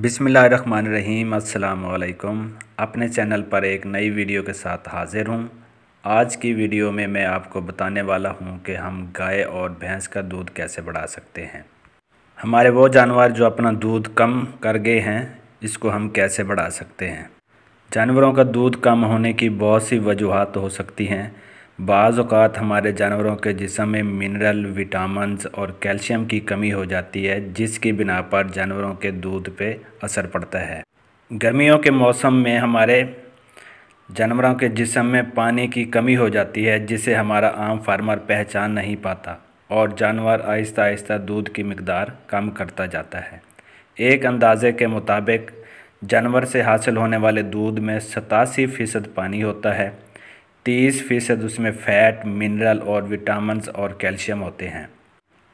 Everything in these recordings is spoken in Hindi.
बिसमीम अल्लाम अपने चैनल पर एक नई वीडियो के साथ हाज़िर हूँ आज की वीडियो में मैं आपको बताने वाला हूँ कि हम गाय और भैंस का दूध कैसे बढ़ा सकते हैं हमारे वो जानवर जो अपना दूध कम कर गए हैं इसको हम कैसे बढ़ा सकते हैं जानवरों का दूध कम होने की बहुत सी वजूहत हो सकती हैं बाज़ात हमारे जानवरों के जिसम में मिनरल विटामिन और कैल्शियम की कमी हो जाती है जिसकी बिना पर जानवरों के दूध पे असर पड़ता है गर्मियों के मौसम में हमारे जानवरों के जिसम में पानी की कमी हो जाती है जिसे हमारा आम फार्मर पहचान नहीं पाता और जानवर आहिस्ता आहिस्ता दूध की मकदार कम करता जाता है एक अंदाज़े के मुताबिक जानवर से हासिल होने वाले दूध में सतासी फ़ीसद पानी होता है तीस फीसद उसमें फैट मिनरल और विटामिन और कैल्शियम होते हैं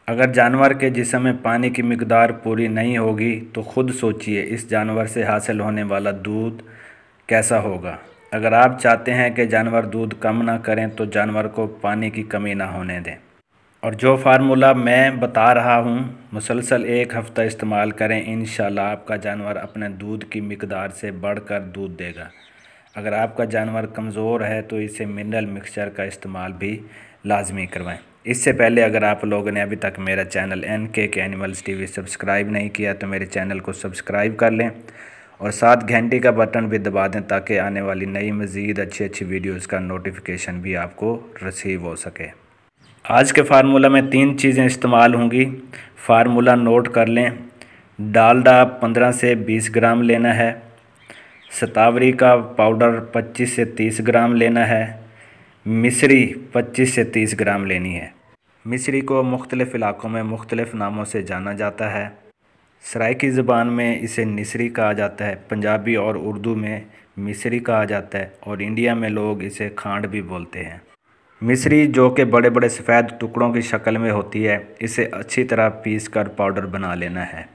अगर जानवर के जिसम में पानी की मकदार पूरी नहीं होगी तो ख़ुद सोचिए इस जानवर से हासिल होने वाला दूध कैसा होगा अगर आप चाहते हैं कि जानवर दूध कम ना करें तो जानवर को पानी की कमी ना होने दें और जो फार्मूला मैं बता रहा हूँ मुसलसल एक हफ़्ता इस्तेमाल करें इन आपका जानवर अपने दूध की मकदार से बढ़ दूध देगा अगर आपका जानवर कमज़ोर है तो इसे मिनरल मिक्सचर का इस्तेमाल भी लाजमी करवाएं इससे पहले अगर आप लोगों ने अभी तक मेरा चैनल एन के के एनिमल्स टी सब्सक्राइब नहीं किया तो मेरे चैनल को सब्सक्राइब कर लें और साथ घंटी का बटन भी दबा दें ताकि आने वाली नई मज़ीद अच्छी अच्छी वीडियोज़ का नोटिफिकेशन भी आपको रिसीव हो सके आज के फार्मूला में तीन चीज़ें इस्तेमाल होंगी फार्मूला नोट कर लें डालडा पंद्रह से बीस ग्राम लेना है सतावरी का पाउडर 25 से 30 ग्राम लेना है मिश्री 25 से 30 ग्राम लेनी है मिश्री को मुख्तलिफ़ इलाक़ों में मुख्तलिफ़ नामों से जाना जाता है सराय की ज़बान में इसे निसरी कहा जाता है पंजाबी और उर्दू में मिश्री कहा जाता है और इंडिया में लोग इसे खांड भी बोलते हैं मिश्री जो कि बड़े बड़े सफ़ेद टुकड़ों की शक्ल में होती है इसे अच्छी तरह पीस कर पाउडर बना लेना है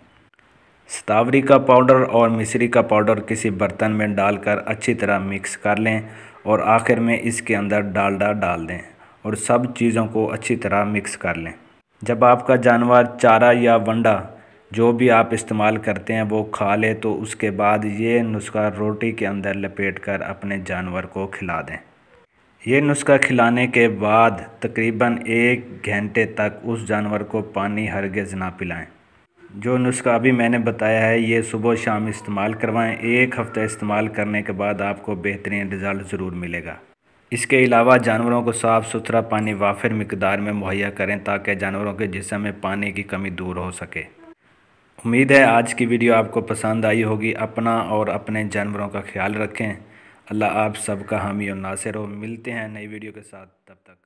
सतावरी का पाउडर और मिश्री का पाउडर किसी बर्तन में डालकर अच्छी तरह मिक्स कर लें और आखिर में इसके अंदर डालडा डाल दें और सब चीज़ों को अच्छी तरह मिक्स कर लें जब आपका जानवर चारा या वंडा जो भी आप इस्तेमाल करते हैं वो खा ले तो उसके बाद ये नुस्खा रोटी के अंदर लपेट कर अपने जानवर को खिला दें ये नुस्खा खिलाने के बाद तकरीबन एक घंटे तक उस जानवर को पानी हरगज़ ना पिलाएं जो नुस्खा अभी मैंने बताया है ये सुबह शाम इस्तेमाल करवाएं एक हफ़्ता इस्तेमाल करने के बाद आपको बेहतरीन रिज़ल्ट ज़रूर मिलेगा इसके अलावा जानवरों को साफ़ सुथरा पानी वाफिर मकदार में मुहैया करें ताकि जानवरों के जिसम में पानी की कमी दूर हो सके उम्मीद है आज की वीडियो आपको पसंद आई होगी अपना और अपने जानवरों का ख्याल रखें अल्लाह आप सबका हामी और नासिर हो मिलते हैं नई वीडियो के साथ तब तक